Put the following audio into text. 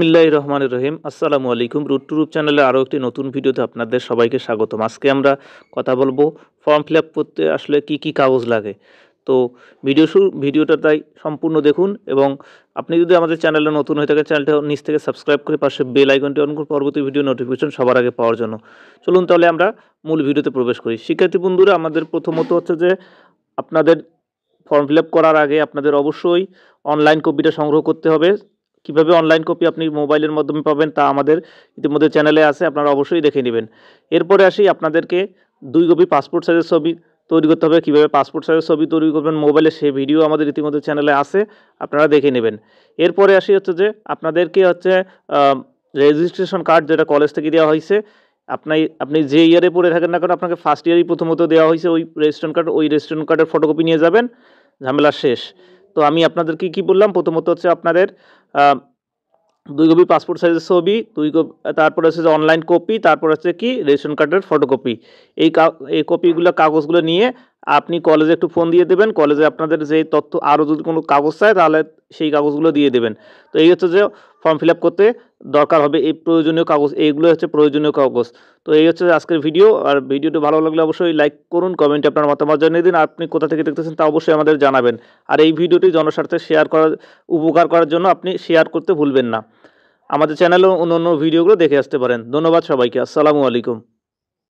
বিসমিল্লাহ রহমান রহিম আসসালামু আলাইকুম রুট রুপ চ্যানেলে আরও একটি নতুন ভিডিওতে আপনাদের সবাইকে স্বাগতম আজকে আমরা কথা বলবো ফর্ম ফিল করতে আসলে কি কি কাগজ লাগে তো ভিডিও শুরু ভিডিওটা তাই সম্পূর্ণ দেখুন এবং আপনি যদি আমাদের চ্যানেলে নতুন হয়ে থাকেন চ্যানেলটা নিচ থেকে সাবস্ক্রাইব করে পাশে বেল আইকনটি অন করে পরবর্তী ভিডিও নোটিফিকেশন সবার আগে পাওয়ার জন্য চলুন তাহলে আমরা মূল ভিডিওতে প্রবেশ করি শিক্ষার্থী বন্ধুরা আমাদের প্রথমত হচ্ছে যে আপনাদের ফর্ম ফিল করার আগে আপনাদের অবশ্যই অনলাইন কপিটা সংগ্রহ করতে হবে কিভাবে অনলাইন কপি আপনি মোবাইলের মাধ্যমে পাবেন তা আমাদের ইতিমধ্যে চ্যানেলে আছে আপনারা অবশ্যই দেখে নেবেন এরপরে আসি আপনাদেরকে দুই কপি পাসপোর্ট সাইজের ছবি তৈরি করতে হবে কীভাবে পাসপোর্ট সাইজের ছবি তৈরি করবেন মোবাইলে সেই ভিডিও আমাদের ইতিমধ্যে চ্যানেলে আছে আপনারা দেখে নেবেন এরপরে আসি হচ্ছে যে আপনাদেরকে হচ্ছে রেজিস্ট্রেশন কার্ড যেটা কলেজ থেকে দেওয়া হয়েছে আপনি আপনি যে ইয়ারে পড়ে থাকেন না কারণ আপনাকে ফার্স্ট ইয়ারই প্রথমত দেওয়া হয়েছে ওই রেজিস্ট্রেশন কার্ড ওই রেজিস্ট্রেশন কার্ডের ফটোকপি নিয়ে যাবেন ঝামেলা শেষ তো আমি আপনাদেরকে কি বললাম প্রথমত হচ্ছে আপনাদের দুই কপি পাসপোর্ট সাইজের ছবি দুই কপি তারপর হচ্ছে যে অনলাইন কপি তারপর হচ্ছে কি রেশন কার্ডের ফটোকপি এই এই কপিগুলো কাগজগুলো নিয়ে আপনি কলেজে একটু ফোন দিয়ে দেবেন কলেজে আপনাদের যে তথ্য আরও যদি কোনো কাগজ চায় তাহলে সেই কাগজগুলো দিয়ে দেবেন তো এই হচ্ছে যে ফর্ম ফিল করতে দরকার হবে এই প্রয়োজনীয় কাগজ এইগুলো হচ্ছে প্রয়োজনীয় কাগজ তো এই হচ্ছে আজকের ভিডিও আর ভিডিওটি ভালো লাগলে অবশ্যই লাইক করুন কমেন্টে আপনার মতামত জানিয়ে দিন আপনি কোথা থেকে দেখতেছেন তা অবশ্যই আমাদের জানাবেন আর এই ভিডিওটি জনস্বার্থে শেয়ার করার উপকার করার জন্য আপনি শেয়ার করতে ভুলবেন না আমাদের চ্যানেলে অন্য অন্য ভিডিওগুলো দেখে আসতে পারেন ধন্যবাদ সবাইকে আসসালামু আলাইকুম